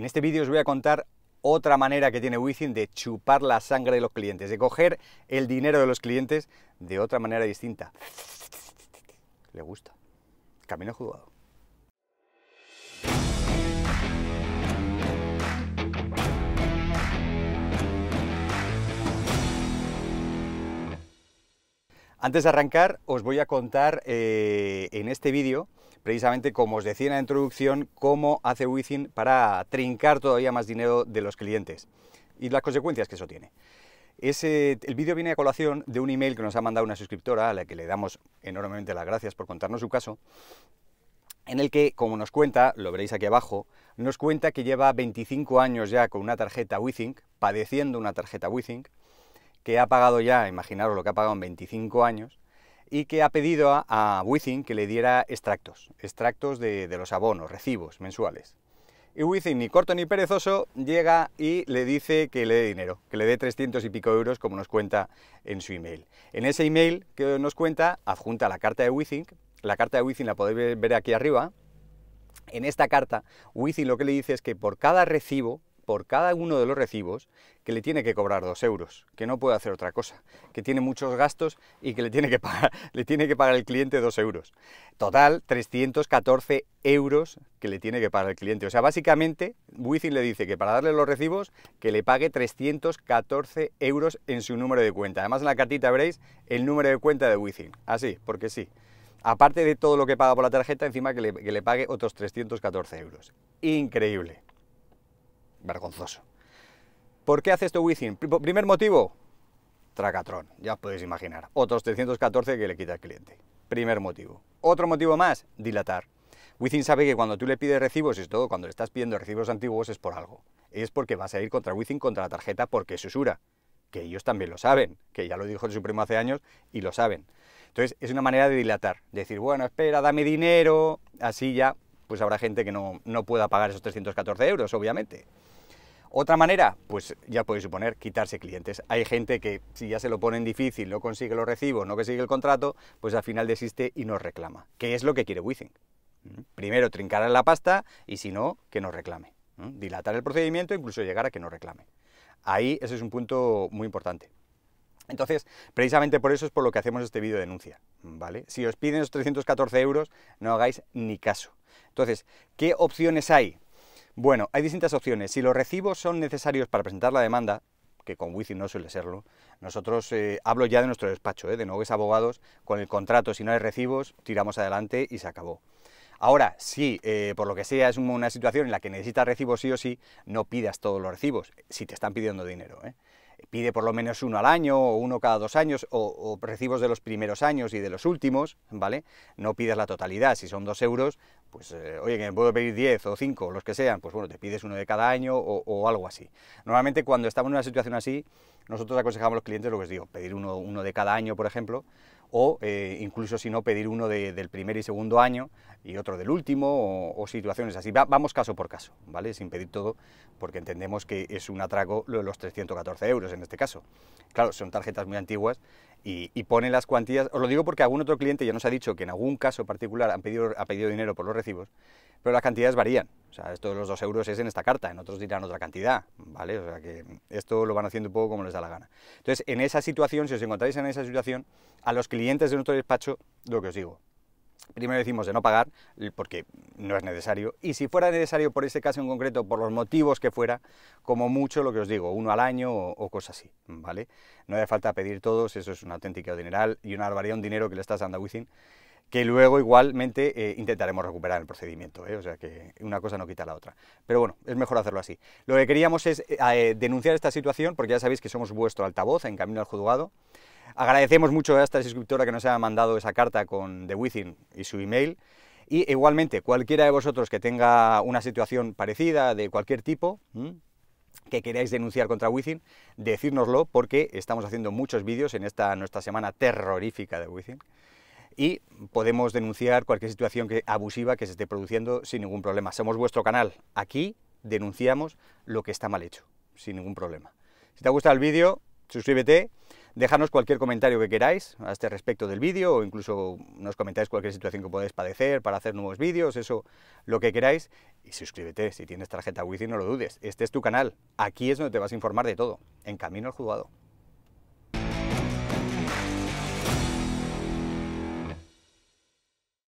En este vídeo os voy a contar otra manera que tiene Within de chupar la sangre de los clientes, de coger el dinero de los clientes de otra manera distinta. Le gusta. Camino jugado. Antes de arrancar, os voy a contar eh, en este vídeo precisamente, como os decía en la introducción, cómo hace Within para trincar todavía más dinero de los clientes y las consecuencias que eso tiene. el vídeo viene a colación de un email que nos ha mandado una suscriptora, a la que le damos enormemente las gracias por contarnos su caso, en el que, como nos cuenta, lo veréis aquí abajo, nos cuenta que lleva 25 años ya con una tarjeta Withink, padeciendo una tarjeta Withink, que ha pagado ya, imaginaros lo que ha pagado en 25 años, y que ha pedido a, a que le diera extractos, extractos de, los abonos, recibos mensuales. Y Within, ni corto ni perezoso, llega y le dice que le dé dinero, que le dé 300 y pico euros, como nos cuenta en su email. En ese email que nos cuenta, adjunta la carta de Within, la carta de Within la podéis ver aquí arriba. En esta carta, Within lo que le dice es que por cada recibo por cada uno de los recibos que le tiene que cobrar 2 euros, que no puede hacer otra cosa, que tiene muchos gastos y que le tiene que pagar, le tiene que pagar el cliente 2 euros. Total, 314 euros que le tiene que pagar el cliente. O sea, básicamente, Wizzing le dice que para darle los recibos, que le pague 314 euros en su número de cuenta. Además, en la cartita veréis el número de cuenta de Wizzing. Así, ah, porque sí aparte de todo lo que paga por la tarjeta, encima que le, que le, pague otros 314 euros. Increíble vergonzoso. ¿Por qué hace esto Wizzing? Primer motivo, Tracatrón, ya os podéis imaginar. Otros 314 que le quita al cliente. Primer motivo. Otro motivo más, dilatar. Wizzing sabe que cuando tú le pides recibos y es todo, cuando le estás pidiendo recibos antiguos es por algo. Es porque vas a ir contra Wizzing, contra la tarjeta, porque es usura. Que ellos también lo saben, que ya lo dijo su Supremo hace años y lo saben. Entonces es una manera de dilatar, decir, bueno, espera, dame dinero, así ya, pues habrá gente que no pueda pagar esos 314 euros, obviamente. Otra manera, pues ya podéis suponer, quitarse clientes. Hay gente que si ya se lo ponen difícil, no consigue los recibos, no consigue el contrato, pues al final desiste y nos reclama. ¿Qué es lo que quiere Withing? Mm. Primero, trincar la pasta y si no, que nos reclame. Dilatar el procedimiento, e incluso llegar a que no reclame. Ahí ese es un punto muy importante. Entonces, precisamente por eso es por lo que hacemos este vídeo de denuncia, ¿vale? Si os piden los 314 euros, no hagáis ni caso. Entonces, ¿qué opciones hay? Bueno, hay distintas opciones. Si los recibos son necesarios para presentar la demanda, que con Wizzing no suele serlo, nosotros eh, hablo ya de nuestro despacho, eh, de noves abogados, con el contrato, si no hay recibos, tiramos adelante y se acabó. Ahora, si eh, por lo que sea es una situación en la que necesitas recibos sí o sí, no pidas todos los recibos, si te están pidiendo dinero pide por lo menos uno al año o uno cada dos años o, recibos de los primeros años y de los últimos, ¿vale? No pides la totalidad, si son dos euros, pues eh, oye, que me puedo pedir diez o cinco, o los que sean, pues bueno, te pides uno de cada año o, algo así. Normalmente cuando estamos en una situación así, nosotros aconsejamos a los clientes lo que os digo, pedir uno, uno de cada año, por ejemplo, o eh, incluso si no pedir uno del primer y segundo año y otro del último o, situaciones así. vamos caso por caso, ¿vale? Sin pedir todo porque entendemos que es un atraco los 314 euros en este caso. Claro, son tarjetas muy antiguas y, y ponen las cuantías, os lo digo porque algún otro cliente ya nos ha dicho que en algún caso particular han pedido, ha pedido dinero por los recibos, pero las cantidades varían, o sea, esto de los dos euros es en esta carta, en otros dirán otra cantidad, ¿vale? O sea, que esto lo van haciendo un poco como les da la gana. Entonces, en esa situación, si os encontráis en esa situación, a los clientes de nuestro despacho, lo que os digo, primero decimos de no pagar, porque no es necesario, y si fuera necesario por ese caso en concreto, por los motivos que fuera, como mucho lo que os digo, uno al año o, cosas así, ¿vale? No hace falta pedir todos, eso es una auténtica dineral y una barbaridad, un dinero que le estás dando a Wizzing, que luego igualmente eh, intentaremos recuperar el procedimiento, ¿eh? o sea que una cosa no quita la otra. Pero bueno, es mejor hacerlo así. Lo que queríamos es eh, denunciar esta situación, porque ya sabéis que somos vuestro altavoz en camino al juzgado. Agradecemos mucho a esta suscriptora que nos haya mandado esa carta con The Within y su email. Y igualmente, cualquiera de vosotros que tenga una situación parecida, de cualquier tipo, que queráis denunciar contra Within, decírnoslo porque estamos haciendo muchos vídeos en esta nuestra semana terrorífica de Within y podemos denunciar cualquier situación que, abusiva que se esté produciendo sin ningún problema. Somos vuestro canal. Aquí denunciamos lo que está mal hecho, sin ningún problema. Si te ha gustado el vídeo, suscríbete, déjanos cualquier comentario que queráis a este respecto del vídeo o incluso nos comentáis cualquier situación que podáis padecer para hacer nuevos vídeos, eso, lo que queráis. Y suscríbete, si tienes tarjeta wifi no lo dudes, este es tu canal, aquí es donde te vas a informar de todo, en camino al juzgado.